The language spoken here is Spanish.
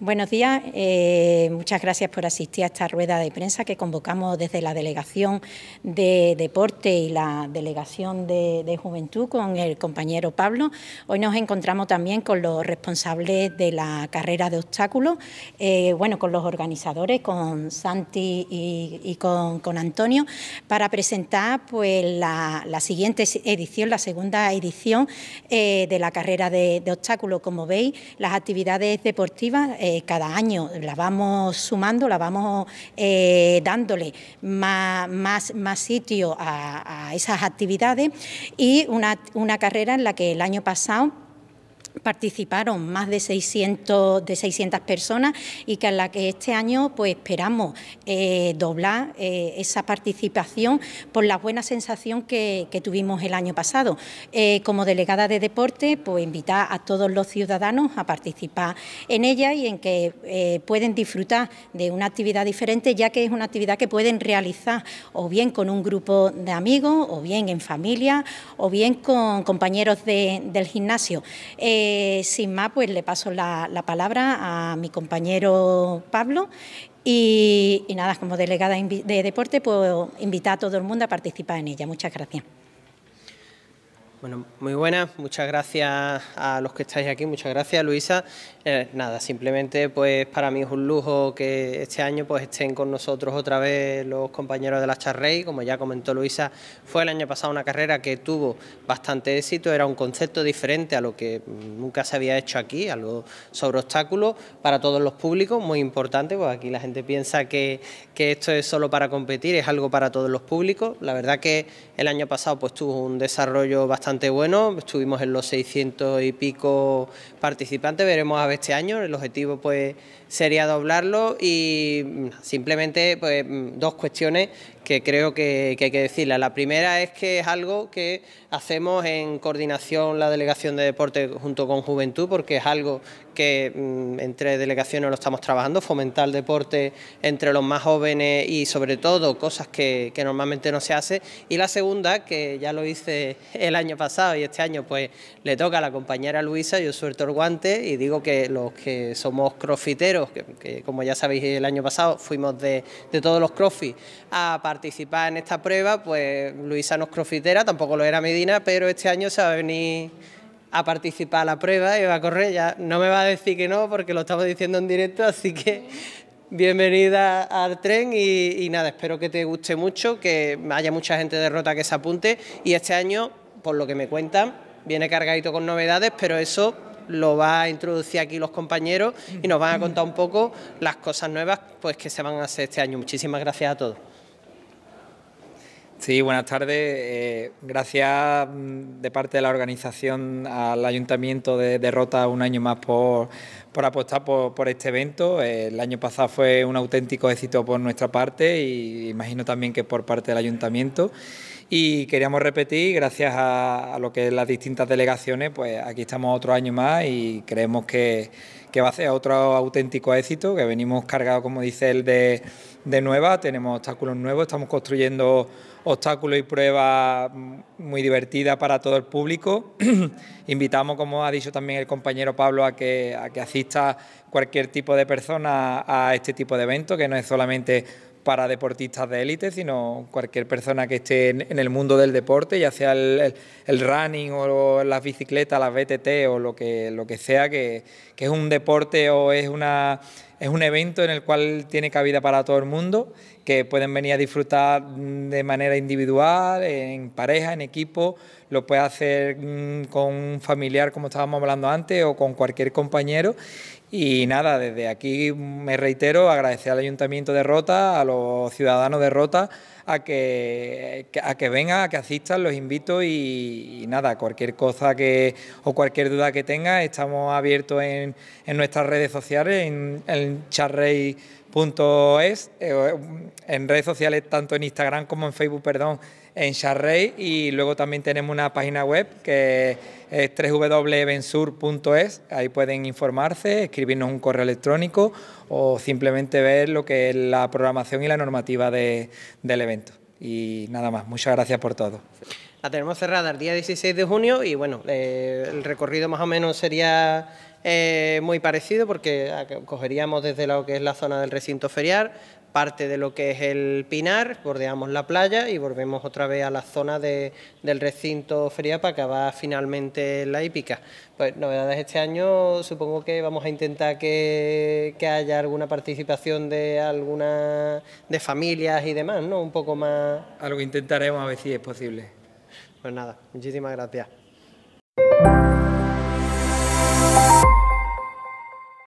Buenos días, eh, muchas gracias por asistir a esta rueda de prensa que convocamos desde la Delegación de Deporte y la Delegación de, Juventud con el compañero Pablo. Hoy nos encontramos también con los responsables de la carrera de obstáculos, eh, bueno, con los organizadores, con Santi y, con, Antonio, para presentar pues la, siguiente edición, la segunda edición eh, de la carrera de, de obstáculos. Como veis, las actividades deportivas eh, cada año, la vamos sumando, la vamos eh, dándole más, más, sitio a, esas actividades y una, una carrera en la que el año pasado participaron más de 600, de 600 personas y que en la que este año pues esperamos eh, doblar eh, esa participación por la buena sensación que, tuvimos el año pasado. Eh, como delegada de deporte, pues invitar a todos los ciudadanos a participar en ella y en que pueden disfrutar de una actividad diferente, ya que es una actividad que pueden realizar o bien con un grupo de amigos, o bien en familia, o bien con compañeros del gimnasio. Eh, sin más, pues le paso la, palabra a mi compañero Pablo y, nada, como delegada de deporte, puedo invitar a todo el mundo a participar en ella. Muchas gracias. Bueno, muy buenas, muchas gracias a los que estáis aquí, muchas gracias Luisa. Eh, nada, simplemente pues para mí es un lujo que este año pues estén con nosotros otra vez los compañeros de la Charrey, como ya comentó Luisa, fue el año pasado una carrera que tuvo bastante éxito, era un concepto diferente a lo que mm, nunca se había hecho aquí, algo sobre obstáculos para todos los públicos, muy importante, pues aquí la gente piensa que, que esto es solo para competir, es algo para todos los públicos, la verdad que el año pasado pues tuvo un desarrollo bastante bastante bueno, estuvimos en los 600 y pico participantes, veremos a ver este año, el objetivo pues sería doblarlo y mm, simplemente pues, mm, dos cuestiones que creo que, hay que decirla. La primera es que es algo que hacemos en coordinación la Delegación de Deporte junto con Juventud, porque es algo que mm, entre delegaciones lo estamos trabajando, fomentar el deporte entre los más jóvenes y sobre todo cosas que, normalmente no se hace. Y la segunda, que ya lo hice el año pasado y este año pues le toca a la compañera Luisa, yo suelto el guante y digo que los que somos crofiteros... que, como ya sabéis el año pasado fuimos de, todos los crofis... a participar en esta prueba, pues Luisa no es crofitera, tampoco lo era Medina, pero este año se va a venir a participar a la prueba y va a correr. Ya no me va a decir que no porque lo estamos diciendo en directo, así que bienvenida al tren y, nada, espero que te guste mucho, que haya mucha gente de Rota que se apunte y este año, por lo que me cuentan, viene cargadito con novedades, pero eso lo va a introducir aquí los compañeros y nos van a contar un poco las cosas nuevas pues que se van a hacer este año. Muchísimas gracias a todos. Sí, buenas tardes. Eh, gracias mm, de parte de la organización al Ayuntamiento de, Derrota Rota un año más por, apostar por, este evento. Eh, el año pasado fue un auténtico éxito por nuestra parte y imagino también que por parte del Ayuntamiento y queríamos repetir, gracias a, lo que es las distintas delegaciones, pues aquí estamos otro año más y creemos que, va a ser otro auténtico éxito, que venimos cargados, como dice él, de, de nueva, tenemos obstáculos nuevos, estamos construyendo obstáculos y pruebas muy divertidas para todo el público. Invitamos, como ha dicho también el compañero Pablo, a que, a que asista cualquier tipo de persona a este tipo de evento, que no es solamente para deportistas de élite, sino cualquier persona que esté en, el mundo del deporte, ya sea el, running o las bicicletas, las BTT o lo que, lo que sea, que, es un deporte o es, una, es un evento en el cual tiene cabida para todo el mundo, que pueden venir a disfrutar de manera individual, en pareja, en equipo, lo puede hacer mm, con un familiar como estábamos hablando antes o con cualquier compañero y nada, desde aquí me reitero agradecer al Ayuntamiento de Rota, a los ciudadanos de Rota, a que, a que vengan, a que asistan, los invito y, nada, cualquier cosa que o cualquier duda que tenga estamos abiertos en, en, nuestras redes sociales, en charrey.es, eh, en redes sociales tanto en Instagram como en Facebook, perdón, en charrey y luego también tenemos una página web que eh, es www.bensur.es, ahí pueden informarse, escribirnos un correo electrónico o simplemente ver lo que es la programación y la normativa del evento. Y nada más, muchas gracias por todo. La tenemos cerrada el día 16 de junio y bueno, eh, el recorrido más o menos sería eh, muy parecido porque cogeríamos desde lo que es la zona del recinto ferial, parte de lo que es el Pinar, bordeamos la playa y volvemos otra vez a la zona del recinto ferial para acabar finalmente la hípica. Pues novedades este año, supongo que vamos a intentar que, que haya alguna participación de algunas de familias y demás, ¿no? Un poco más... Algo intentaremos a ver si es posible. Pues nada, muchísimas gracias.